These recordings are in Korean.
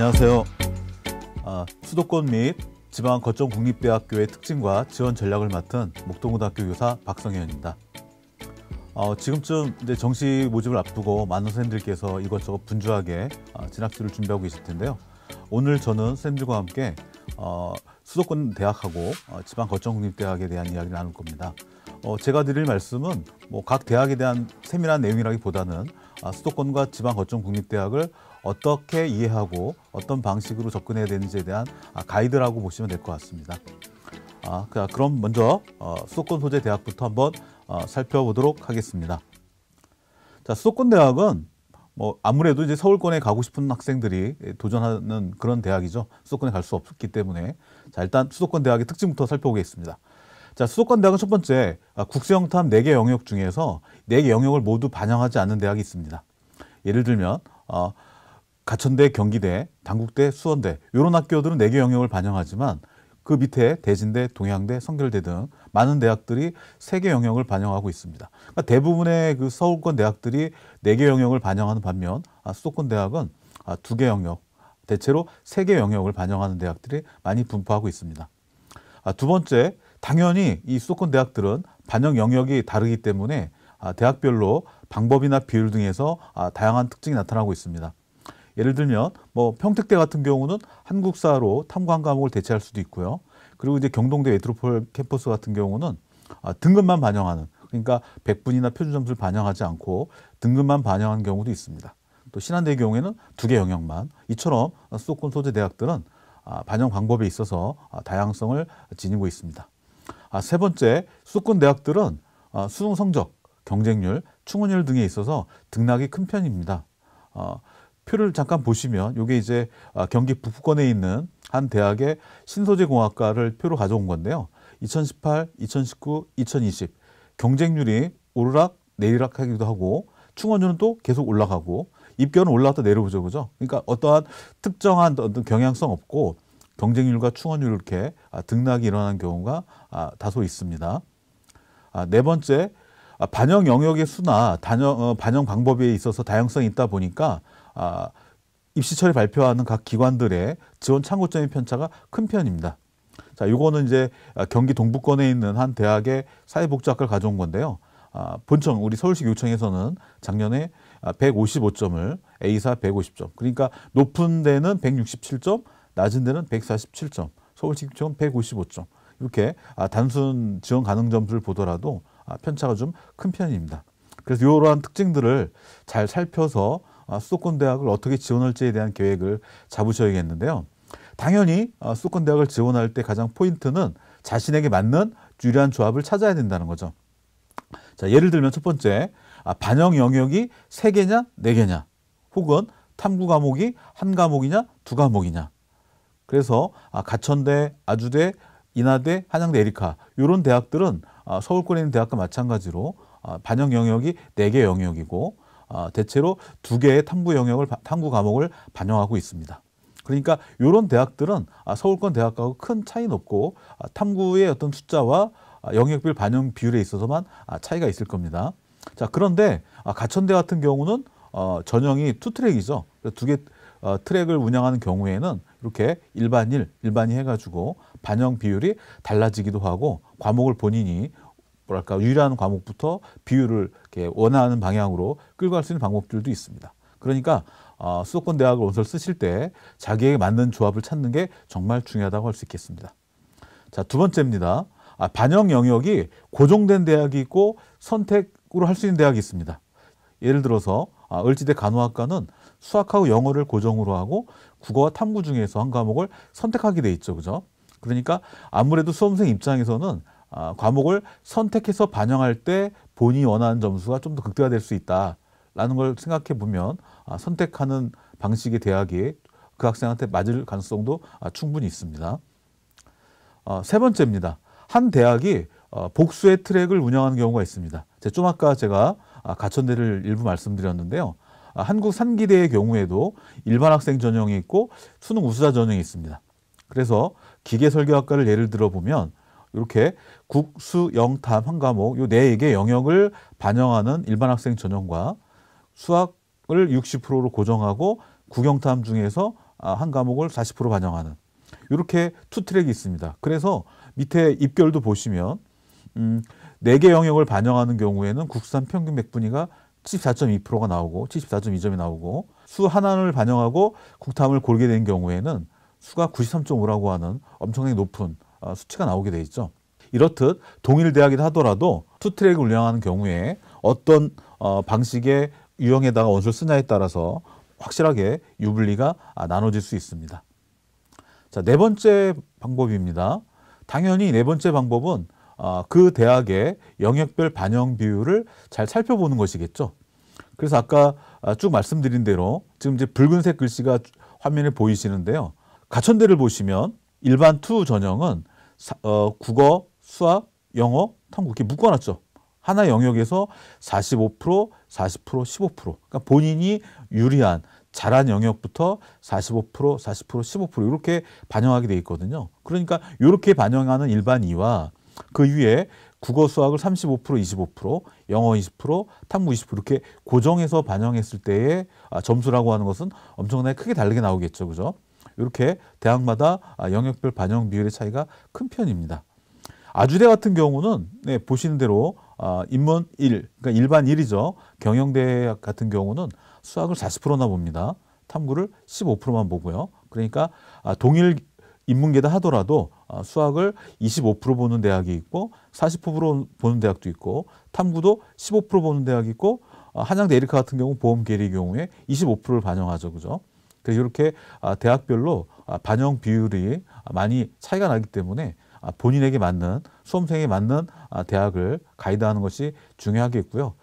안녕하세요. 아, 수도권 및 지방 거점 국립대학교의 특징과 지원 전략을 맡은 목동고등학교 교사 박성현입니다. 어, 지금쯤 이제 정시 모집을 앞두고 많은 선생님들께서 이것저것 분주하게 어, 아, 진학시를 준비하고 계실 텐데요. 오늘 저는 선생님들과 함께 어, 수도권 대학하고 어, 지방 거점 국립대학에 대한 이야기를 나눌 겁니다. 어, 제가 드릴 말씀은 뭐 각 대학에 대한 세밀한 내용이라기보다는 아, 수도권과 지방 거점 국립대학을 어떻게 이해하고 어떤 방식으로 접근해야 되는지에 대한 아, 가이드라고 보시면 될 것 같습니다. 아, 그, 아, 그럼 먼저 어, 수도권 소재 대학부터 한번 어, 살펴보도록 하겠습니다. 자, 수도권 대학은 뭐 아무래도 이제 서울권에 가고 싶은 학생들이 도전하는 그런 대학이죠. 수도권에 갈 수 없기 때문에 자 일단 수도권 대학의 특징부터 살펴보겠습니다. 자 수도권 대학은 첫 번째 아, 국세영탐 4개 영역 중에서 4개 영역을 모두 반영하지 않는 대학이 있습니다. 예를 들면 어, 가천대, 경기대, 당국대, 수원대 이런 학교들은 4개 영역을 반영하지만 그 밑에 대진대, 동양대, 성결대 등 많은 대학들이 3개 영역을 반영하고 있습니다. 그러니까 대부분의 그 서울권 대학들이 4개 영역을 반영하는 반면 아, 수도권 대학은 아, 2개 영역, 대체로 3개 영역을 반영하는 대학들이 많이 분포하고 있습니다. 아, 두 번째, 당연히 이 수도권 대학들은 반영 영역이 다르기 때문에 아, 대학별로 방법이나 비율 등에서 다양한 특징이 나타나고 있습니다. 예를 들면 뭐 평택대 같은 경우는 한국사로 탐관 과목을 대체할 수도 있고요. 그리고 이제 경동대 메트로폴 캠퍼스 같은 경우는 아, 등급만 반영하는 그러니까 100분이나 표준 점수를 반영하지 않고 등급만 반영하는 경우도 있습니다. 또 신한대의 경우에는 두 개 영역만 이처럼 수도권 소재 대학들은 아, 반영 방법에 있어서 아, 다양성을 지니고 있습니다. 아, 세 번째, 수도권 대학들은 수능 성적, 경쟁률, 충원율 등에 있어서 등락이 큰 편입니다. 어, 표를 잠깐 보시면 이게 이제 아, 경기 북부권에 있는 한 대학의 신소재공학과를 표로 가져온 건데요. 2018, 2019, 2020 경쟁률이 오르락 내리락하기도 하고 충원율은 또 계속 올라가고 입결은 올라갔다 내려오죠, 그죠? 그러니까 어떠한 특정한 어떤 경향성 없고 경쟁률과 충원율 이렇게 아, 등락이 일어난 경우가 아, 다소 있습니다. 네 번째, 반영 영역의 수나 반영, 어, 반영 방법에 있어서 다양성이 있다 보니까 아, 입시처리 발표하는 각 기관들의 지원 창구점의 편차가 큰 편입니다. 자, 이거는 이제 아, 경기 동부권에 있는 한 대학의 사회복지학과를 가져온 건데요. 아, 본청 우리 서울시 교육청에서는 작년에 155점을 아, A사 150점. 그러니까 높은 데는 167점, 낮은 데는 147점, 서울시 교육청은 155점. 이렇게 아, 단순 지원 가능 점수를 보더라도 아, 편차가 좀 큰 편입니다. 그래서 이러한 특징들을 잘 살펴서 아, 수도권 대학을 어떻게 지원할지에 대한 계획을 잡으셔야겠는데요. 당연히 아, 수도권 대학을 지원할 때 가장 포인트는 자신에게 맞는 유리한 조합을 찾아야 된다는 거죠. 자, 예를 들면 첫 번째, 아, 반영 영역이 세개냐네개냐 네 혹은 탐구 과목이 한 과목이냐, 두 과목이냐. 그래서 가천대, 아주대, 인하대, 한양대, 에리카 이런 대학들은 서울권에 있는 대학과 마찬가지로 반영 영역이 네 개 영역이고 아, 대체로 두 개의 탐구 영역을 탐구 과목을 반영하고 있습니다. 그러니까 이런 대학들은 아, 서울권 대학하큰 차이는 없고 아, 탐구의 어떤 숫자와 영역별 반영 비율에 있어서만 차이가 있을 겁니다. 자 그런데 가천대 같은 경우는 어, 전형이 투 트랙이죠. 두개 어, 트랙을 운영하는 경우에는 이렇게 일반일, 일반이 해가지고 반영 비율이 달라지기도 하고 과목을 본인이 뭐랄까 유일한 과목부터 비율을 이렇게 원하는 방향으로 끌고 갈 수 있는 방법들도 있습니다. 그러니까 어, 수도권 대학을 원서를 쓰실 때 자기에게 맞는 조합을 찾는 게 정말 중요하다고 할 수 있겠습니다. 자, 두 번째입니다. 아, 반영 영역이 고정된 대학이 있고 선택으로 할 수 있는 대학이 있습니다. 예를 들어서 아, 을지대 간호학과는 수학하고 영어를 고정으로 하고 국어와 탐구 중에서 한 과목을 선택하게 돼 있죠. 그죠? 그러니까 아무래도 수험생 입장에서는 아, 과목을 선택해서 반영할 때 본인이 원하는 점수가 좀 더 극대화될 수 있다라는 걸 생각해 보면 아, 선택하는 방식의 대학이 그 학생한테 맞을 가능성도 아, 충분히 있습니다. 어, 세 번째입니다. 한 대학이 어, 복수의 트랙을 운영하는 경우가 있습니다. 좀 아까 제가 아, 가천대를 일부 말씀드렸는데요. 아, 한국 3기대의 경우에도 일반 학생 전형이 있고 수능 우수자 전형이 있습니다. 그래서 기계설계학과를 예를 들어 보면 이렇게 국수, 영탐, 한 과목 요네 개의 영역을 반영하는 일반 학생 전형과 수학을 60%로 고정하고 국영탐 중에서 한 과목을 40% 반영하는 이렇게 투 트랙이 있습니다. 그래서 밑에 입결도 보시면 음, 4개 영역을 반영하는 경우에는 국산 평균 맥분위가 74.2%가 나오고 74.2점이 나오고 수 하나를 반영하고 국탐을 골게 된 경우에는 수가 93.5라고 하는 엄청나게 높은 어, 수치가 나오게 돼 있죠. 이렇듯 동일 대학이라 하더라도 투트랙을 운영하는 경우에 어떤 어, 방식의 유형에다가 원소를 쓰냐에 따라서 확실하게 유불리가 아, 나눠질 수 있습니다. 자, 네 번째 방법입니다. 당연히 네 번째 방법은 아, 그 대학의 영역별 반영 비율을 잘 살펴보는 것이겠죠. 그래서 아까 아, 쭉 말씀드린 대로 지금 이제 붉은색 글씨가 화면에 보이시는데요. 가천대를 보시면 일반 투 전형은 사, 어, 국어, 수학, 영어, 탐구 이렇게 묶어놨죠. 하나 영역에서 45%, 40%, 15% 그러니까 본인이 유리한 잘한 영역부터 45%, 40%, 15% 이렇게 반영하게 돼 있거든요. 그러니까 이렇게 반영하는 일반 2와 그 위에 국어 수학을 35%, 25%, 영어 20%, 탐구 20% 이렇게 고정해서 반영했을 때의 아, 점수라고 하는 것은 엄청나게 크게 다르게 나오겠죠. 그죠? 이렇게 대학마다 아, 영역별 반영 비율의 차이가 큰 편입니다. 아주대 같은 경우는 네, 보시는 대로 인문 아, 1, 그러니까 일반 1이죠. 경영대 같은 경우는 수학을 40%나 봅니다. 탐구를 15%만 보고요. 그러니까 아, 동일 인문계다 하더라도 수학을 25% 보는 대학이 있고 40% 보는 대학도 있고 탐구도 15% 보는 대학이 있고 한양대 에리카 같은 경우 보험계의 경우에 25%를 반영하죠. 그죠? 그래서 이렇게 아, 대학별로 아, 반영 비율이 많이 차이가 나기 때문에 아, 본인에게 맞는 수험생에 맞는 대학을 가이드하는 것이 중요하겠고요.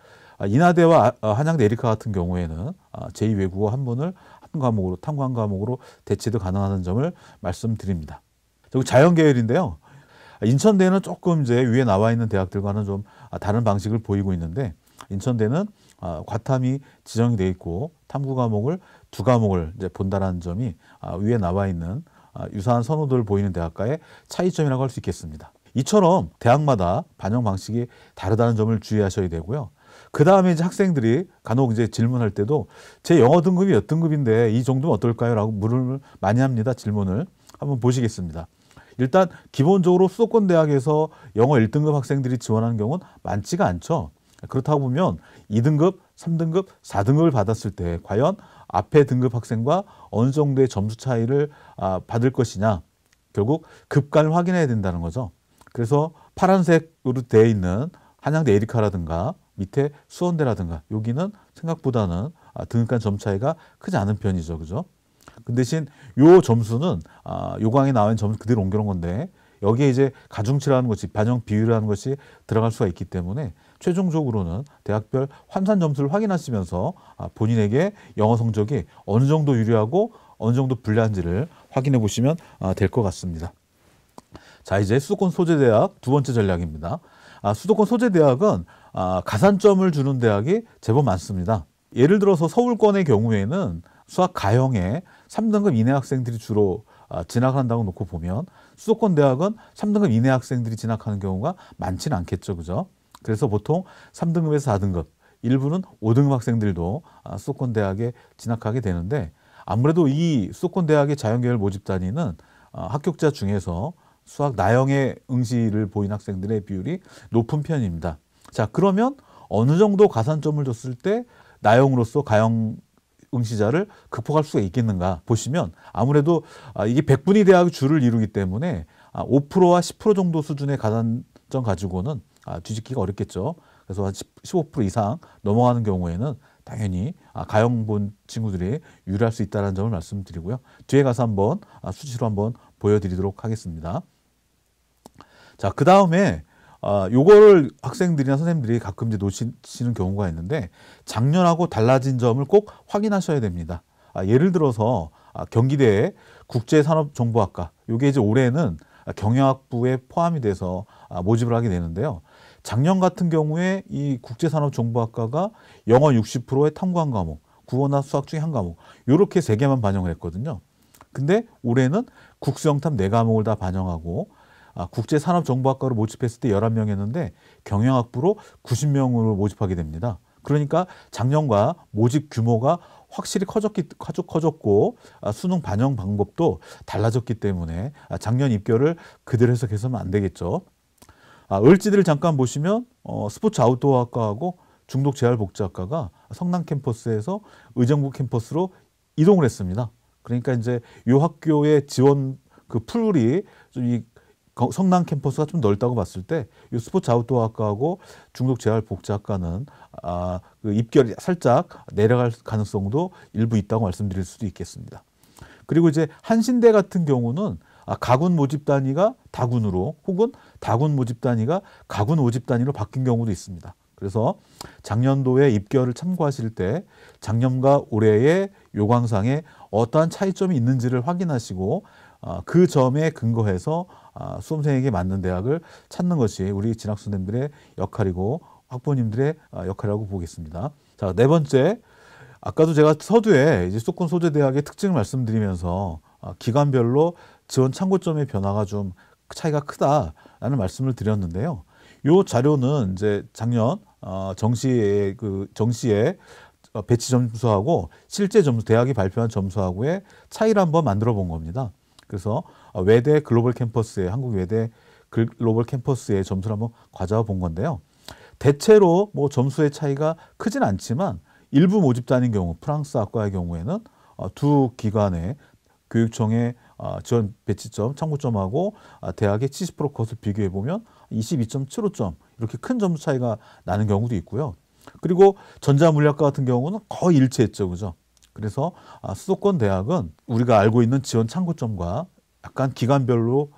인하대와 한양대 에리카 같은 경우에는 제2외국어 한 분을 한 과목으로 탐관 과목으로 대체도 가능하다는 점을 말씀드립니다. 그리고 자연 계열인데요. 인천대는 조금 이제 위에 나와 있는 대학들과는 좀 다른 방식을 보이고 있는데 인천대는 과탐이 지정이 돼 있고 탐구 과목을 두 과목을 이제 본다는 점이 아, 위에 나와 있는 아, 유사한 선호도를 보이는 대학과의 차이점이라고 할 수 있겠습니다. 이처럼 대학마다 반영 방식이 다르다는 점을 주의하셔야 되고요. 그 다음에 이제 학생들이 간혹 이제 질문할 때도 제 영어 등급이 몇 등급인데 이 정도면 어떨까요? 라고 물음을 많이 합니다. 질문을. 한번 보시겠습니다. 일단 기본적으로 수도권 대학에서 영어 1등급 학생들이 지원하는 경우는 많지가 않죠. 그렇다 고 보면 2등급, 3등급, 4등급을 받았을 때 과연 앞에 등급 학생과 어느 정도의 점수 차이를 아, 받을 것이냐 결국 급간을 확인해야 된다는 거죠. 그래서 파란색으로 되어 있는 한양대 에리카라든가 밑에 수원대라든가 여기는 생각보다는 아, 등급간 점 차이가 크지 않은 편이죠. 그죠? 그 대신 요 점수는 아, 요강에 나온 점수 그대로 옮겨놓은 건데 여기에 이제 가중치라는 것이 반영 비율이라는 것이 들어갈 수가 있기 때문에 최종적으로는 대학별 환산 점수를 확인하시면서 아, 본인에게 영어 성적이 어느 정도 유리하고 어느 정도 불리한지를 확인해 보시면 아, 될것 같습니다. 자 이제 수도권 소재 대학 두 번째 전략입니다. 아, 수도권 소재 대학은 아, 가산점을 주는 대학이 제법 많습니다. 예를 들어서 서울권의 경우에는 수학 가형에 3등급 이내 학생들이 주로 아, 진학한다고 놓고 보면 수도권 대학은 3등급 이내 학생들이 진학하는 경우가 많지는 않겠죠, 그죠? 그래서 보통 3등급에서 4등급, 일부는 5등급 학생들도 아, 수도권 대학에 진학하게 되는데 아무래도 이 수도권 대학의 자연계열 모집 단위는 아, 합격자 중에서 수학 나영의 응시를 보인 학생들의 비율이 높은 편입니다. 자 그러면 어느 정도 가산점을 줬을 때나영으로서가영 응시자를 극복할 수가 있겠는가 보시면 아무래도 아, 이게 100분위 대학 줄을 이루기 때문에 5%와 10% 정도 수준의 가산점 가지고는 아, 뒤집기가 어렵겠죠. 그래서 한 15% 이상 넘어가는 경우에는 당연히 아, 가영분 친구들이 유리할 수 있다는 점을 말씀드리고요. 뒤에 가서 한번 아, 수치로 한번 보여드리도록 하겠습니다. 자, 그 다음에 아, 요거를 학생들이나 선생님들이 가끔 이제 놓치시는 경우가 있는데 작년하고 달라진 점을 꼭 확인하셔야 됩니다. 아, 예를 들어서 아, 경기대 국제산업정보학과 요게 이제 올해는 경영학부에 포함이 돼서 아, 모집을 하게 되는데요. 작년 같은 경우에 이 국제산업정보학과가 영어 60%의 탐구한 과목, 국어나 수학 중에 한 과목 요렇게 세 개만 반영을 했거든요. 근데 올해는 국수영탐 네 과목을 다 반영하고 아, 국제산업정보학과로 모집했을 때1 1 명이었는데 경영학부로 9 0 명으로 모집하게 됩니다. 그러니까 작년과 모집 규모가 확실히 커졌기, 커졌고 아, 수능 반영 방법도 달라졌기 때문에 아, 작년 입결을 그대로 해석해서는 안 되겠죠. 아, 을지들을 잠깐 보시면 어, 스포츠 아웃도어학과하고 중독 재활 복지학과가 성남 캠퍼스에서 의정부 캠퍼스로 이동을 했습니다. 그러니까 이제 요 학교의 지원 그 풀이 좀이 성남 캠퍼스가 좀 넓다고 봤을 때이 스포츠 아웃도어 학과하고 중독 재활 복지 학과는 아, 그 입결이 살짝 내려갈 가능성도 일부 있다고 말씀드릴 수도 있겠습니다. 그리고 이제 한신대 같은 경우는 아, 가군 모집 단위가 다군으로 혹은 다군 모집 단위가 가군 모집 단위로 바뀐 경우도 있습니다. 그래서 작년도에 입결을 참고하실 때 작년과 올해의 요강상에 어떠한 차이점이 있는지를 확인하시고 아, 그 점에 근거해서 아, 수험생에게 맞는 대학을 찾는 것이 우리 진학선생님들의 역할이고 학부모님들의 역할이라고 보겠습니다. 자, 네 번째. 아까도 제가 서두에 이제 수도권 소재 대학의 특징을 말씀드리면서 기관별로 지원 창고점의 변화가 좀 차이가 크다라는 말씀을 드렸는데요. 요 자료는 이제 작년 어, 정시의 그 정시의 어, 배치 점수하고 실제 점수 대학이 발표한 점수하고의 차이를 한번 만들어 본 겁니다. 그래서 어, 외대 글로벌 캠퍼스의 한국 외대 글로벌 캠퍼스의 점수를 한번 과자화 본 건데요. 대체로 뭐 점수의 차이가 크진 않지만 일부 모집단인 경우 프랑스 학과의 경우에는 어, 두 기관의 교육청의 아, 지원 배치점, 청구점하고 아, 대학의 70% 컷을 비교해 보면 22.75점 이렇게 큰 점수 차이가 나는 경우도 있고요. 그리고 전자물리학과 같은 경우는 거의 일치했죠, 그죠? 그래서 아, 수도권 대학은 우리가 알고 있는 지원 창구점과 약간 기관별로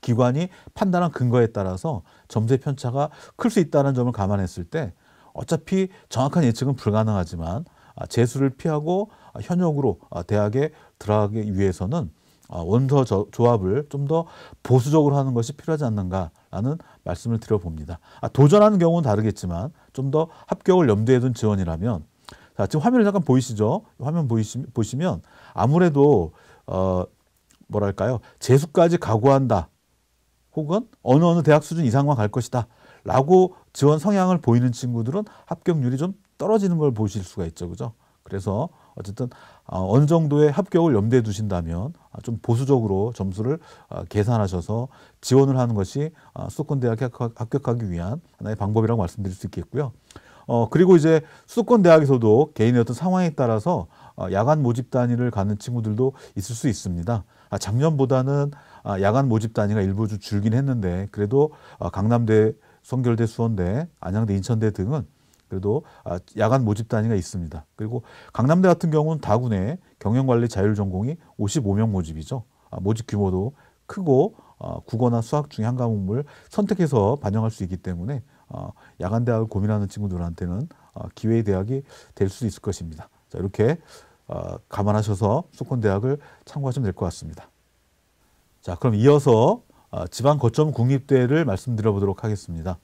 기관이 판단한 근거에 따라서 점제 편차가 클 수 있다는 점을 감안했을 때 어차피 정확한 예측은 불가능하지만 재수를 피하고 현역으로 대학에 들어가기 위해서는 어, 원서 조합을 좀 더 보수적으로 하는 것이 필요하지 않는가라는 말씀을 드려봅니다. 아, 도전하는 경우는 다르겠지만 좀 더 합격을 염두에 둔 지원이라면 자, 지금 화면을 잠깐 보이시죠? 화면 보이시, 보시면 아무래도 어, 뭐랄까요? 재수까지 각오한다. 혹은 어느 어느 대학 수준 이상만 갈 것이다. 라고 지원 성향을 보이는 친구들은 합격률이 좀 떨어지는 걸 보실 수가 있죠. 그죠? 그래서 어쨌든 아, 어느 정도의 합격을 염두에 두신다면 아, 좀 보수적으로 점수를 아, 계산하셔서 지원을 하는 것이 수도권 대학에 합격하기 위한 하나의 방법이라고 말씀드릴 수 있겠고요. 어, 그리고 이제 수도권 대학에서도 개인의 어떤 상황에 따라서 야간 모집 단위를 가는 친구들도 있을 수 있습니다. 작년보다는 야간 모집 단위가 일부 줄긴 했는데 그래도 강남대, 성결대, 수원대, 안양대, 인천대 등은 그래도 아, 야간 모집 단위가 있습니다. 그리고 강남대 같은 경우는 다군에 경영관리 자율전공이 55명 모집이죠. 아, 모집 규모도 크고 아, 국어나 수학 중에 한 과목을 선택해서 반영할 수 있기 때문에 야간 대학을 고민하는 친구들한테는 기회의 대학이 될 수 있을 것입니다. 자, 이렇게 감안하셔서 수권 대학을 참고하시면 될 것 같습니다. 자, 그럼 이어서 지방 거점 국립대를 말씀드려 보도록 하겠습니다.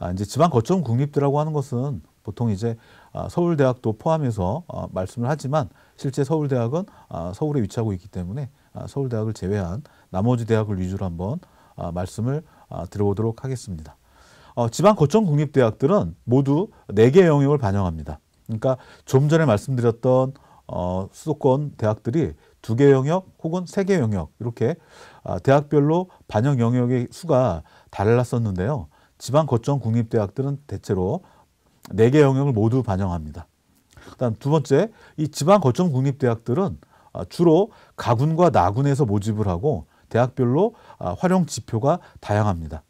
아, 이제 지방 거점 국립대라고 하는 것은 보통 이제 아, 서울대학도 포함해서 아, 말씀을 하지만 실제 서울대학은 아, 서울에 위치하고 있기 때문에 서울대학을 제외한 나머지 대학을 위주로 한번 말씀을 아, 들어보도록 하겠습니다. 어, 지방 거점 국립대학들은 모두 4개 영역을 반영합니다. 그러니까 좀 전에 말씀드렸던 어, 수도권 대학들이 2개 영역 혹은 3개 영역 이렇게 대학별로 반영 영역의 수가 달랐었는데요. 지방 거점 국립대학들은 대체로 4개 영역을 모두 반영합니다. 그다음 두 번째, 이 지방 거점 국립대학들은 아, 주로 가군과 나군에서 모집을 하고 대학별로 아, 활용 지표가 다양합니다.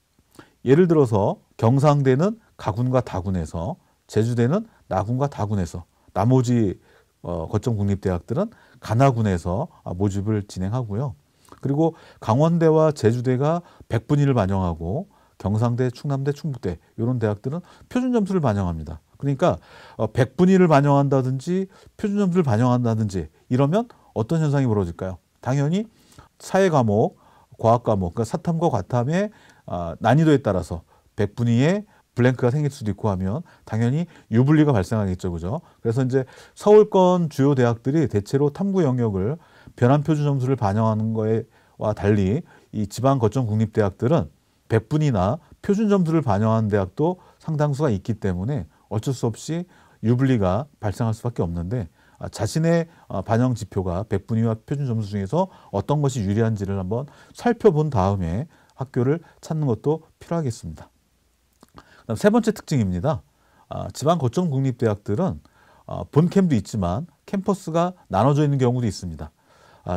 예를 들어서 경상대는 가군과 다군에서 제주대는 나군과 다군에서 나머지 어, 거점 국립대학들은 가나군에서 아, 모집을 진행하고요. 그리고 강원대와 제주대가 백분위를 반영하고 경상대, 충남대, 충북대 이런 대학들은 표준 점수를 반영합니다. 그러니까 어, 백분위를 반영한다든지 표준 점수를 반영한다든지 이러면 어떤 현상이 벌어질까요? 당연히 사회 과목, 과학 과목, 그러니까 사탐과 과탐의 아, 난이도에 따라서 백분위에 블랭크가 생길 수도 있고 하면 당연히 유불리가 발생하겠죠, 그죠? 그래서 이제 서울권 주요 대학들이 대체로 탐구 영역을 변환 표준 점수를 반영하는 거에와 달리 이 지방 거점 국립 대학들은 100분이나 표준 점수를 반영한 대학도 상당수가 있기 때문에 어쩔 수 없이 유불리가 발생할 수밖에 없는데 아, 자신의 아, 반영 지표가 100분위와 표준 점수 중에서 어떤 것이 유리한지를 한번 살펴본 다음에 학교를 찾는 것도 필요하겠습니다. 그다음 세 번째 특징입니다. 아, 지방 거점 국립 대학들은 본캠도 있지만 캠퍼스가 나눠져 있는 경우도 있습니다.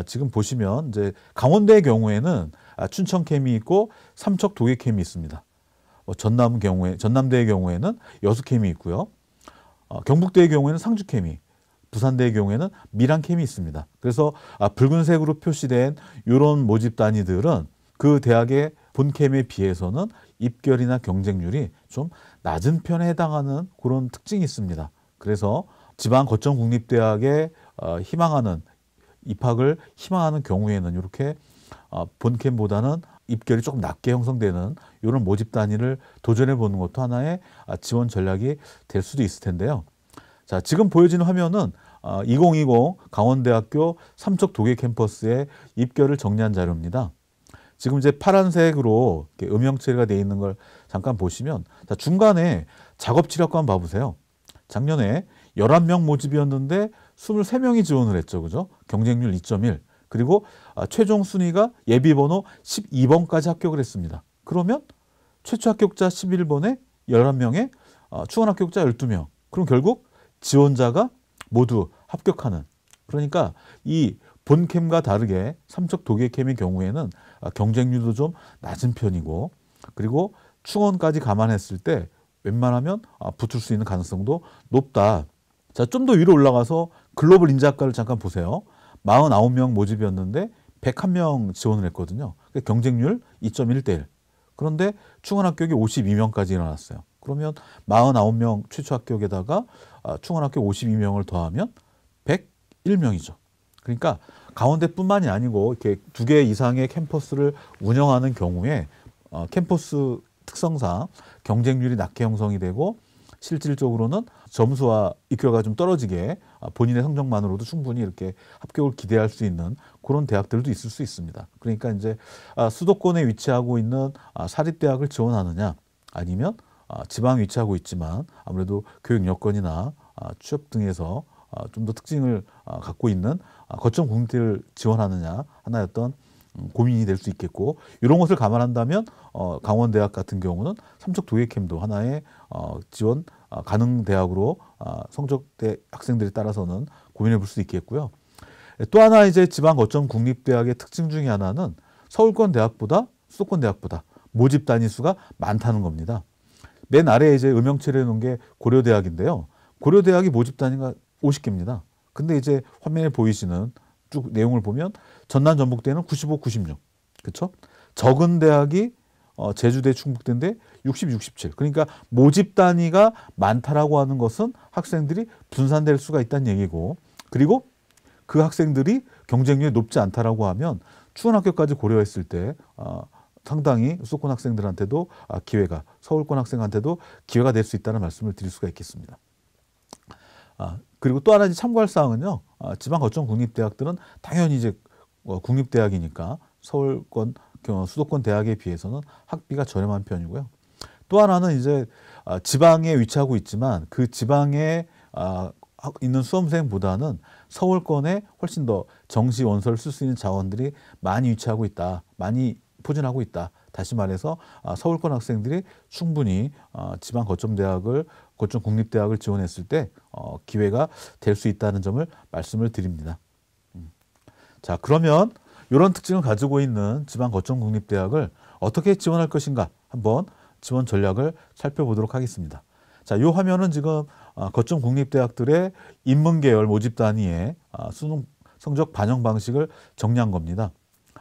지금 보시면 이제 강원대의 경우에는 아, 춘천캠이 있고 삼척 도계캠이 있습니다. 어, 전남 경우에 전남대의 경우에는 여수캠이 있고요. 어, 경북대의 경우에는 상주캠이 부산대의 경우에는 미랑캠이 있습니다. 그래서 아, 붉은색으로 표시된 이런 모집 단위들은 그 대학의 본캠에 비해서는 입결이나 경쟁률이 좀 낮은 편에 해당하는 그런 특징이 있습니다. 그래서 지방 거점 국립대학에 어, 희망하는 입학을 희망하는 경우에는 이렇게 어, 본캠보다는 입결이 조금 낮게 형성되는 이런 모집 단위를 도전해 보는 것도 하나의 아, 지원 전략이 될 수도 있을 텐데요. 자, 지금 보여지는 화면은 2020 어, 강원대학교 삼척 도계 캠퍼스의 입결을 정리한 자료입니다. 지금 이제 파란색으로 음영 처리가 되어 있는 걸 잠깐 보시면 자, 중간에 작업 치력과 한번 봐보세요. 작년에 11명 모집이었는데 23명이 지원을 했죠. 그죠? 경쟁률 2.1. 그리고 아, 최종 순위가 예비 번호 12번까지 합격을 했습니다. 그러면 최초 합격자 11번에 11명에 아, 추원 합격자 12명. 그럼 결국 지원자가 모두 합격하는 그러니까 이 본캠과 다르게 삼척 도계캠의 경우에는 아, 경쟁률도 좀 낮은 편이고 그리고 충원까지 감안했을 때 웬만하면 붙을 수 있는 가능성도 높다. 자, 좀 더 위로 올라가서 글로벌 인자학과를 잠깐 보세요. 49명 모집이었는데 101명 지원을 했거든요. 그러니까 경쟁률 2.1대1. 그런데 충원 합격이 52명까지 일어났어요. 그러면 49명 최초 합격에다가 아, 충원 합격 52명을 더하면 101명이죠. 그러니까 강원대뿐만이 아니고 이렇게 두 개 이상의 캠퍼스를 운영하는 경우에 어, 캠퍼스 특성상 경쟁률이 낮게 형성이 되고 실질적으로는 점수와 입결가 좀 떨어지게 아, 본인의 성적만으로도 충분히 이렇게 합격을 기대할 수 있는 그런 대학들도 있을 수 있습니다. 그러니까 이제 아, 수도권에 위치하고 있는 아, 사립대학을 지원하느냐 아니면 지방에 위치하고 있지만 아무래도 교육 여건이나 취업 등에서 좀 더 특징을 갖고 있는 거점 공대를 지원하느냐 하나의 어떤 음, 고민이 될 수 있겠고 이런 것을 감안한다면 어, 강원대학 같은 경우는 삼척 도예캠도 하나의 어, 지원 아, 가능 대학으로 아, 성적대 학생들에 따라서는 고민해 볼 수 있겠고요. 예, 또 하나 이제 지방 거점 국립대학의 특징 중에 하나는 서울권 대학보다 수도권 대학보다 모집 단위 수가 많다는 겁니다. 맨 아래에 이제 음영체를 해놓은 게 고려대학인데요. 고려대학이 모집 단위가 50개입니다. 근데 이제 화면에 보이시는 쭉 내용을 보면 전남 전북대는 95, 96. 그렇죠? 적은 대학이 어, 제주대 충북대인데 60, 67. 그러니까 모집 단위가 많다라고 하는 것은 학생들이 분산될 수가 있다는 얘기고 그리고 그 학생들이 경쟁률이 높지 않다라고 하면 추운 학교까지 고려했을 때 어, 상당히 수도권 학생들한테도 아, 기회가 서울권 학생한테도 기회가 될 수 있다는 말씀을 드릴 수가 있겠습니다. 아, 그리고 또 하나 참고할 사항은요. 아, 지방 거점 국립대학들은 당연히 이제 어, 국립대학이니까 서울권 어, 수도권 대학에 비해서는 학비가 저렴한 편이고요. 또 하나는 이제 아, 지방에 위치하고 있지만 그 지방에 아, 있는 수험생보다는 서울권에 훨씬 더 정시 원서를 쓸 수 있는 자원들이 많이 위치하고 있다. 많이 포진하고 있다. 다시 말해서 아, 서울권 학생들이 충분히 어, 지방 거점 대학을 거점 국립 대학을 지원했을 때 어, 기회가 될 수 있다는 점을 말씀을 드립니다. 음. 자 그러면 이런 특징을 가지고 있는 지방 거점 국립대학을 어떻게 지원할 것인가 한번 지원 전략을 살펴보도록 하겠습니다. 자, 이 화면은 지금 아, 거점 국립대학들의 인문계열 모집 단위의 아, 수능 성적 반영 방식을 정리한 겁니다.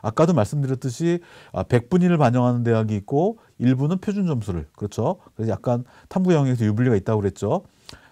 아까도 말씀드렸듯이 100분위를 아, 반영하는 대학이 있고 일부는 표준 점수를 그렇죠. 그래서 약간 탐구 영역에서 유불리가 있다고 그랬죠.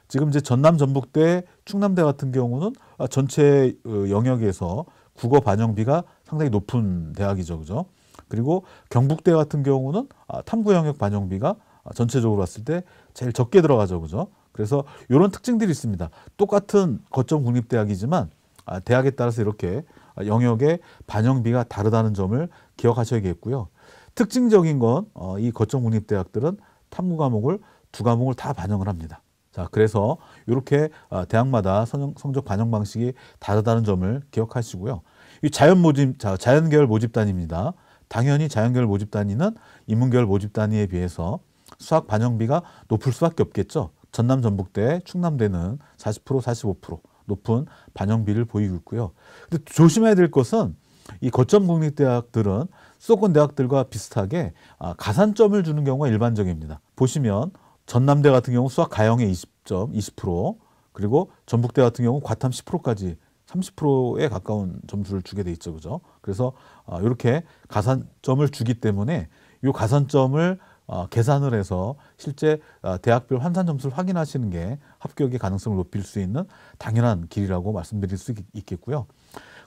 지금 이제 전남 전북대 충남대 같은 경우는 전체 어, 영역에서 국어 반영비가 상당히 높은 대학이죠. 그죠? 그리고 경북대 같은 경우는 아, 탐구 영역 반영비가 아, 전체적으로 봤을 때 제일 적게 들어가죠. 그죠? 그래서 이런 특징들이 있습니다. 똑같은 거점 국립대학이지만 아, 대학에 따라서 이렇게 영역의 반영비가 다르다는 점을 기억하셔야겠고요. 특징적인 건이 어, 거점 국립대학들은 탐구 과목을 두 과목을 다 반영을 합니다. 자, 그래서 이렇게 대학마다 성적 반영 방식이 다르다는 점을 기억하시고요. 이 자연 모집 자 자연계열 모집단입니다. 당연히 자연계열 모집단위는 인문계열 모집단위에 비해서 수학 반영비가 높을 수밖에 없겠죠. 전남 전북대 충남대는 40% 45% 높은 반영비를 보이고 있고요. 근데 조심해야 될 것은 이 거점 국립대학들은 수도권 대학들과 비슷하게 아, 가산점을 주는 경우가 일반적입니다. 보시면 전남대 같은 경우 수학 가형에 20점 20% 그리고 전북대 같은 경우 과탐 10%까지 30%에 가까운 점수를 주게 돼 있죠. 그죠? 그래서 어, 아, 이렇게 가산점을 주기 때문에 이 가산점을 어, 계산을 해서 실제 어, 대학별 환산 점수를 확인하시는 게 합격의 가능성을 높일 수 있는 당연한 길이라고 말씀드릴 수 있겠고요.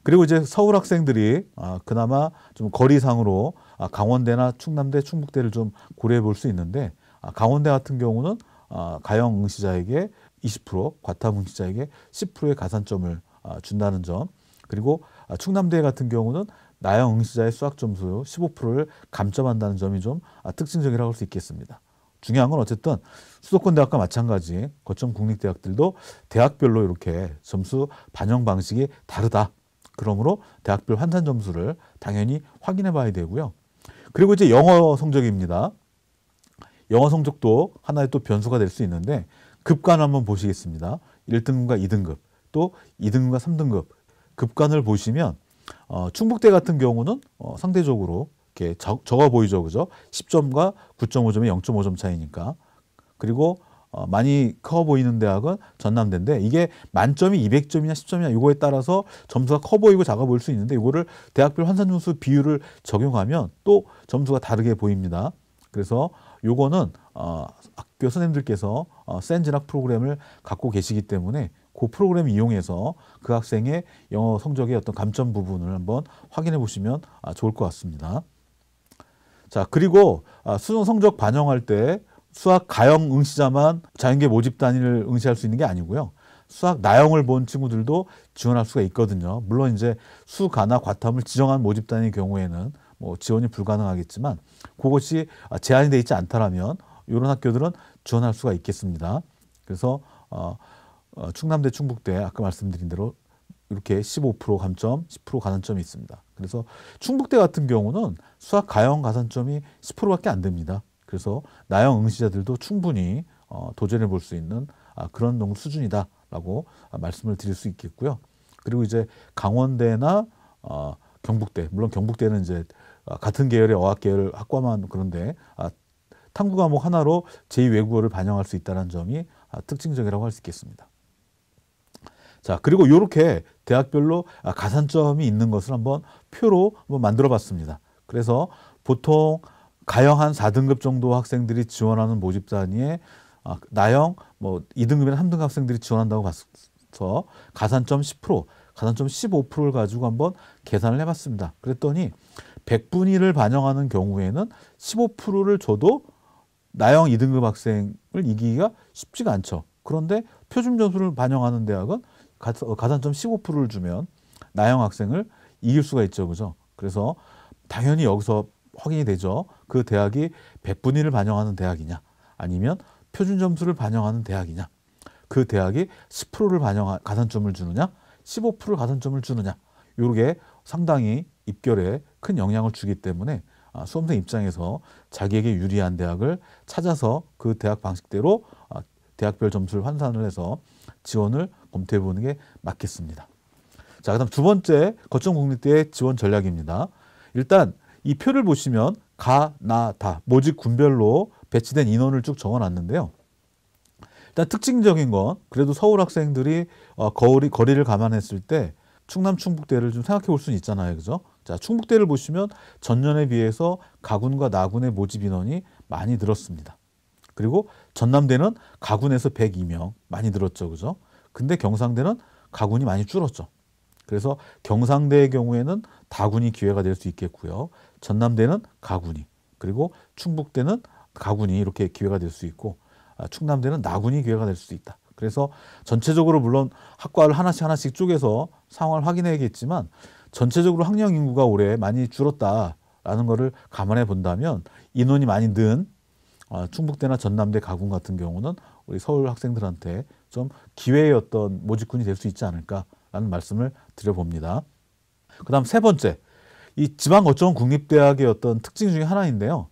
그리고 이제 서울 학생들이 아, 그나마 좀 거리상으로 아, 강원대나 충남대, 충북대를 좀 고려해 볼 수 있는데 아, 강원대 같은 경우는 아, 가영 응시자에게 20%, 과탐 응시자에게 10%의 가산점을 아, 준다는 점 그리고 아, 충남대 같은 경우는 나영 응시자의 수학 점수 15%를 감점한다는 점이 좀 아, 특징적이라고 할 수 있겠습니다. 중요한 건 어쨌든 수도권 대학과 마찬가지 거점 국립 대학들도 대학별로 이렇게 점수 반영 방식이 다르다. 그러므로 대학별 환산 점수를 당연히 확인해 봐야 되고요. 그리고 이제 영어 성적입니다. 영어 성적도 하나의 또 변수가 될 수 있는데 급간 한번 보시겠습니다. 1등급과 2등급. 또 2등급과 3등급 급간을 보시면 어, 충북대 같은 경우는 어, 상대적으로 이렇게 적, 적어 보이죠, 그죠? 10점과 9.5점이 0.5점 차이니까 그리고 어, 많이 커 보이는 대학은 전남대인데 이게 만점이 200점이냐 10점이냐 이거에 따라서 점수가 커 보이고 작아 보일 수 있는데 이거를 대학별 환산 점수 비율을 적용하면 또 점수가 다르게 보입니다. 그래서 요거는 어, 학교 선생님들께서 어, 센 진학 프로그램을 갖고 계시기 때문에 그 프로그램 이용해서 그 학생의 영어 성적의 어떤 감점 부분을 한번 확인해 보시면 아, 좋을 것 같습니다. 자, 그리고 아, 수능 성적 반영할 때 수학 가형 응시자만 자연계 모집 단위를 응시할 수 있는 게 아니고요. 수학 나형을 본 친구들도 지원할 수가 있거든요. 물론 이제 수가나 과탐을 지정한 모집 단위의 경우에는 뭐 지원이 불가능하겠지만 그것이 아, 제한이 돼 있지 않다면 이런 학교들은 지원할 수가 있겠습니다. 그래서 어, 어, 충남대, 충북대 아까 말씀드린 대로 이렇게 15% 감점, 10% 가산점이 있습니다. 그래서 충북대 같은 경우는 수학 가형 가산점이 10%밖에 안 됩니다. 그래서 나형 응시자들도 충분히 어, 도전해 볼 수 있는 아, 그런 농 수준이다라고 아, 말씀을 드릴 수 있겠고요. 그리고 이제 강원대나 어, 경북대, 물론 경북대는 이제 아, 같은 계열의 어학 계열 학과만 그런데 아, 탐구 과목 하나로 제2 외국어를 반영할 수 있다는 점이 아, 특징적이라고 할 수 있겠습니다. 자, 그리고 이렇게 대학별로 아, 가산점이 있는 것을 한번 표로 한번 만들어 봤습니다. 그래서 보통 가형한 4등급 정도 학생들이 지원하는 모집 단위에 아, 나형뭐 2등급이나 3등급 학생들이 지원한다고 봐서 가산점 10%, 가산점 15%를 가지고 한번 계산을 해 봤습니다. 그랬더니 100분위를 반영하는 경우에는 15%를 줘도 나형 2등급 학생을 이기기가 쉽지가 않죠. 그런데 표준 점수를 반영하는 대학은 어, 가산 점 15%를 주면 나영 학생을 이길 수가 있죠. 그죠? 그래서 당연히 여기서 확인이 되죠. 그 대학이 1분위를 반영하는 대학이냐 아니면 표준 점수를 반영하는 대학이냐 그 대학이 10%를 반영 가산점을 주느냐 15% 가산점을 주느냐 요게 상당히 입결에 큰 영향을 주기 때문에 아, 수험생 입장에서 자기에게 유리한 대학을 찾아서 그 대학 방식대로 아, 대학별 점수를 환산을 해서 지원을 검토해 보는 게 맞겠습니다. 자, 그다음 두 번째 거점 국립대의 지원 전략입니다. 일단 이 표를 보시면 가, 나, 다 모집 군별로 배치된 인원을 쭉 적어놨는데요. 일단 특징적인 건 그래도 서울 학생들이 어, 거리, 거리를 감안했을 때 충남 충북대를 좀 생각해 볼 수는 있잖아요. 그죠? 자, 충북대를 보시면 전년에 비해서 가군과 나군의 모집 인원이 많이 늘었습니다. 그리고 전남대는 가군에서 102명 많이 늘었죠. 그죠? 근데 경상대는 가군이 많이 줄었죠. 그래서 경상대의 경우에는 다군이 기회가 될 수 있겠고요. 전남대는 가군이 그리고 충북대는 가군이 이렇게 기회가 될 수 있고 아, 충남대는 나군이 기회가 될 수 있다. 그래서 전체적으로 물론 학과를 하나씩 하나씩 쪼개서 상황을 확인해야겠지만 전체적으로 학령 인구가 올해 많이 줄었다라는 거를 감안해 본다면 인원이 많이 는 아, 충북대나 전남대 가군 같은 경우는 우리 서울 학생들한테 좀 기회의 어떤 모집군이 될 수 있지 않을까라는 말씀을 드려봅니다. 그 다음 세 번째, 이 지방어쩌원 국립대학의 어떤 특징 중에 하나인데요.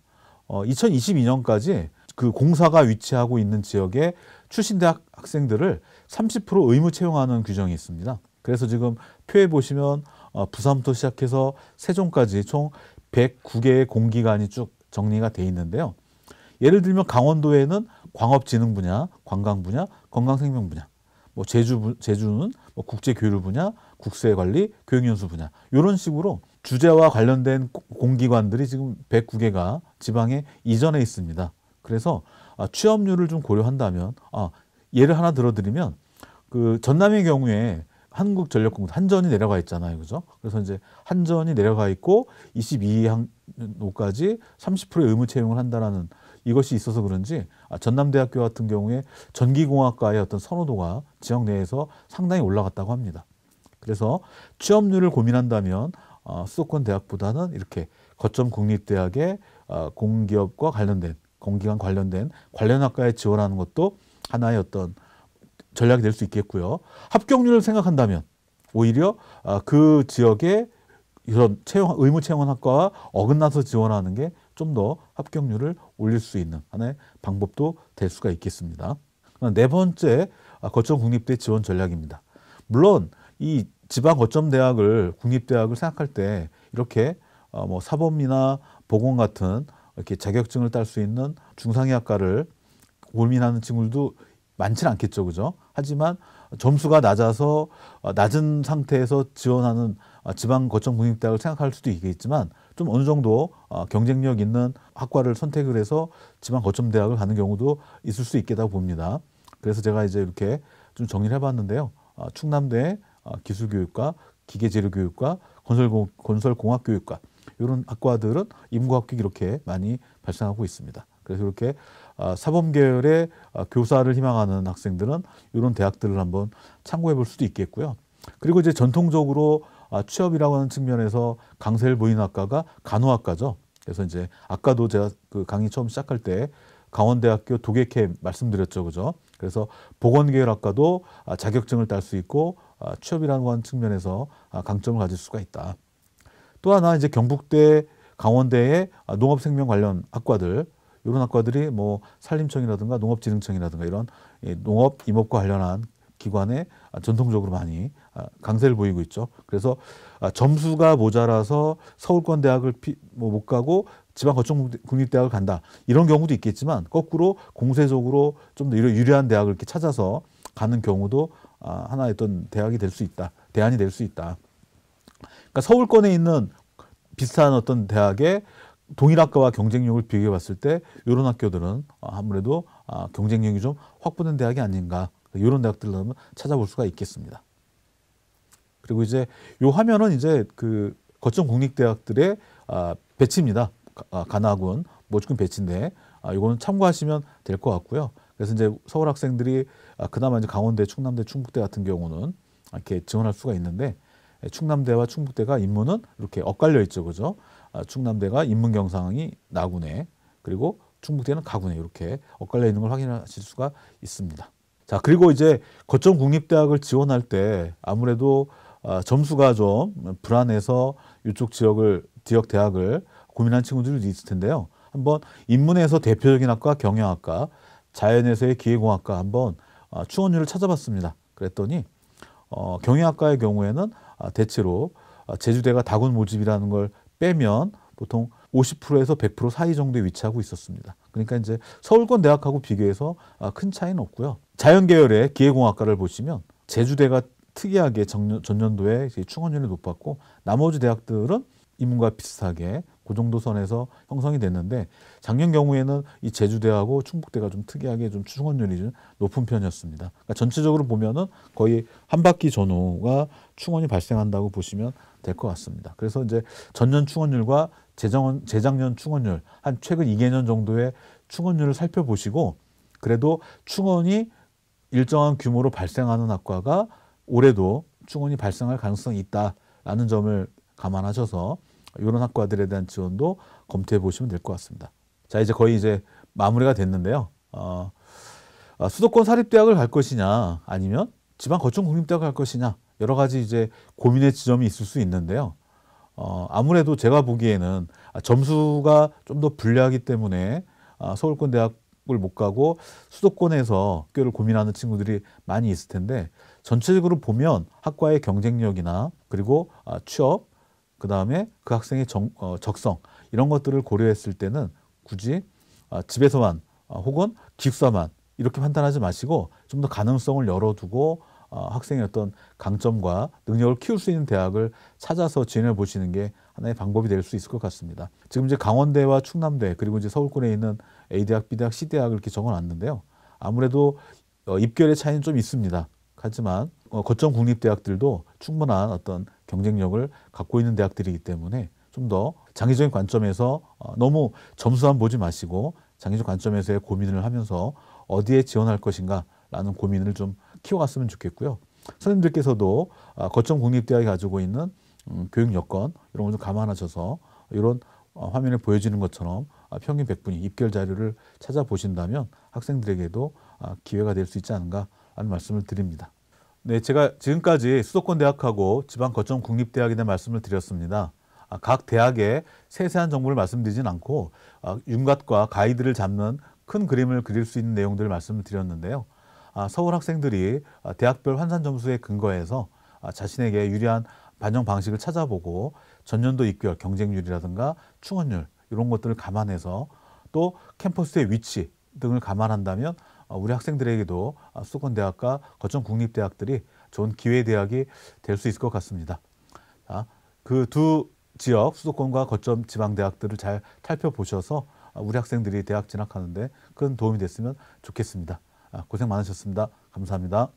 어, 2022년까지 그 공사가 위치하고 있는 지역에 출신 대학 학생들을 30% 의무 채용하는 규정이 있습니다. 그래서 지금 표에 보시면 어, 부산부터 시작해서 세종까지 총 109개의 공기관이 쭉 정리가 돼 있는데요. 예를 들면 강원도에는 광업진흥 분야, 관광 분야, 건강생명 분야, 뭐 제주 제주는 뭐 국제교류 분야, 국세관리, 교육연수 분야 이런 식으로 주제와 관련된 공기관들이 지금 109개가 지방에 이전해 있습니다. 그래서 아, 취업률을 좀 고려한다면 아, 예를 하나 들어드리면 그 전남의 경우에 한국전력공사 한전이 내려가 있잖아요, 그죠? 그래서 이제 한전이 내려가 있고 22항로까지 30%의 의무 채용을 한다라는 이것이 있어서 그런지 아, 전남대학교 같은 경우에 전기공학과의 어떤 선호도가 지역 내에서 상당히 올라갔다고 합니다. 그래서 취업률을 고민한다면 어, 수도권 대학보다는 이렇게 거점 국립대학의 어, 공기업과 관련된 공기관 관련된 관련 학과에 지원하는 것도 하나의 어떤 전략이 될 수 있겠고요. 합격률을 생각한다면 오히려 아, 그 지역의 이런 채용 의무 채용학과와 어긋나서 지원하는 게 좀더 합격률을 올릴 수 있는 하나의 방법도 될 수가 있겠습니다. 네 번째 아, 거점 국립대 지원 전략입니다. 물론 이 지방 거점 대학을 국립대학을 생각할 때 이렇게 어, 뭐 사범이나 보건 같은 이렇게 자격증을 딸 수 있는 중상의학과를 고민하는 친구들도 많지 않겠죠, 그죠? 하지만 점수가 낮아서 어, 낮은 상태에서 지원하는 어, 지방 거점 국립대학을 생각할 수도 있겠지만 좀 어느 정도 아, 경쟁력 있는 학과를 선택을 해서 지방 거점 대학을 가는 경우도 있을 수 있겠다고 봅니다. 그래서 제가 이제 이렇게 좀 정리를 해봤는데요. 아, 충남대 아, 기술교육과 기계재료교육과 건설공, 건설공학교육과 이런 학과들은 임구 합격 이렇게 많이 발생하고 있습니다. 그래서 이렇게 사범 계열의 교사를 희망하는 학생들은 이런 대학들을 한번 참고해 볼 수도 있겠고요. 그리고 이제 전통적으로 아, 취업이라고 하는 측면에서 강세를 보인 학과가 간호학과죠. 그래서 이제 아까도 제가 그 강의 처음 시작할 때 강원대학교 도개캠 말씀드렸죠. 그죠? 그래서 보건계열학과도 아, 자격증을 딸 수 있고 아, 취업이라는 측면에서 강점을 가질 수가 있다. 또 하나 이제 경북대, 강원대의 농업생명 관련 학과들 이런 학과들이 뭐 산림청이라든가 농업진흥청이라든가 이런 예, 농업 임업과 관련한 기관의 아, 전통적으로 많이 아, 강세를 보이고 있죠. 그래서 아, 점수가 모자라서 서울권 대학을 뭐 못 가고 지방 거점 국립대학을 간다 이런 경우도 있겠지만 거꾸로 공세적으로 좀 더 유리한 대학을 이렇게 찾아서 가는 경우도 하나의 어떤 대학이 될 수 있다 대안이 될 수 있다. 그러니까 서울권에 있는 비슷한 어떤 대학의 동일 학과와 경쟁력을 비교해 봤을 때 이런 학교들은 아무래도 경쟁력이 좀 확보된 대학이 아닌가 이런 대학들을 한번 찾아볼 수가 있겠습니다. 그리고 이제 요 화면은 이제 그 거점 국립대학들의 아, 배치입니다. 아, 가나군 모집금 배치인데 아, 이거는 참고하시면 될 것 같고요. 그래서 이제 서울 학생들이 아, 그나마 이제 강원대, 충남대, 충북대 같은 경우는 이렇게 지원할 수가 있는데 예, 충남대와 충북대가 인문은 이렇게 엇갈려 있죠, 그죠? 아, 충남대가 인문 경상이 나군에 그리고 충북대는 가군에 이렇게 엇갈려 있는 걸 확인하실 수가 있습니다. 자, 그리고 이제 거점 국립대학을 지원할 때 아무래도 아, 점수가 좀 불안해서 이쪽 지역을, 지역 대학을 고민한 친구들도 있을 텐데요. 한번 인문에서 대표적인 학과 경영학과, 자연에서의 기계공학과 한번 아, 추원율을 찾아봤습니다. 그랬더니 어, 경영학과의 경우에는 아, 대체로 제주대가 다군 모집이라는 걸 빼면 보통 50%에서 100% 사이 정도에 위치하고 있었습니다. 그러니까 이제 서울권 대학하고 비교해서 아, 큰 차이는 없고요. 자연계열의 기계공학과를 보시면 제주대가 특이하게 전년도에 충원율이 높았고 나머지 대학들은 인문과 비슷하게 그 정도 선에서 형성이 됐는데 작년 경우에는 이 제주대하고 충북대가 좀 특이하게 좀 충원율이 좀 높은 편이었습니다. 그러니까 전체적으로 보면은 거의 한 바퀴 전후가 충원이 발생한다고 보시면 될 것 같습니다. 그래서 이제 전년 충원율과 재정, 재작년 충원율, 한 최근 2개년 정도의 충원율을 살펴보시고 그래도 충원이 일정한 규모로 발생하는 학과가 올해도 충원이 발생할 가능성이 있다라는 점을 감안하셔서 이런 학과들에 대한 지원도 검토해 보시면 될 것 같습니다. 자 이제 거의 이제 마무리가 됐는데요. 어, 어 수도권 사립대학을 갈 것이냐 아니면 지방 거점 국립대학을 갈 것이냐 여러 가지 이제 고민의 지점이 있을 수 있는데요. 어, 아무래도 제가 보기에는 점수가 좀 더 불리하기 때문에 아, 서울권 대학을 못 가고 수도권에서 학교를 고민하는 친구들이 많이 있을 텐데 전체적으로 보면 학과의 경쟁력이나 그리고 아, 취업 그 다음에 그 학생의 정, 어, 적성 이런 것들을 고려했을 때는 굳이 아, 집에서만 혹은 기숙사만 이렇게 판단하지 마시고 좀 더 가능성을 열어두고 어, 학생의 어떤 강점과 능력을 키울 수 있는 대학을 찾아서 지행해 보시는 게 하나의 방법이 될 수 있을 것 같습니다. 지금 이제 강원대와 충남대 그리고 이제 서울권에 있는 A 대학, B 대학, C 대학을 이렇게 적어놨는데요. 아무래도 어, 입결의 차이는 좀 있습니다. 하지만 어, 거점 국립 대학들도 충분한 어떤 경쟁력을 갖고 있는 대학들이기 때문에 좀 더 장기적인 관점에서 너무 점수만 보지 마시고 장기적 관점에서의 고민을 하면서 어디에 지원할 것인가라는 고민을 좀 키워갔으면 좋겠고요. 선생님들께서도 아, 거점 국립대학이 가지고 있는 음, 교육 여건 이런 걸좀 감안하셔서 이런 어, 화면에 보여지는 것처럼 아, 평균 100분위 입결 자료를 찾아보신다면 학생들에게도 아, 기회가 될 수 있지 않은가 하는 말씀을 드립니다. 네, 제가 지금까지 수도권 대학하고 지방 거점 국립대학에 대한 말씀을 드렸습니다. 각 대학의 세세한 정보를 말씀드리진 않고 윤곽과 가이드를 잡는 큰 그림을 그릴 수 있는 내용들을 말씀을 드렸는데요. 아, 서울 학생들이 아, 대학별 환산 점수에 근거해서 아, 자신에게 유리한 반영 방식을 찾아보고 전년도 입결 경쟁률이라든가 충원율 이런 것들을 감안해서 또 캠퍼스의 위치 등을 감안한다면 우리 학생들에게도 수도권 대학과 거점 국립 대학들이 좋은 기회 대학이 될 수 있을 것 같습니다. 그 두 지역 수도권과 거점 지방 대학들을 잘 살펴보셔서 우리 학생들이 대학 진학하는데 큰 도움이 됐으면 좋겠습니다. 아, 고생 많으셨습니다. 감사합니다.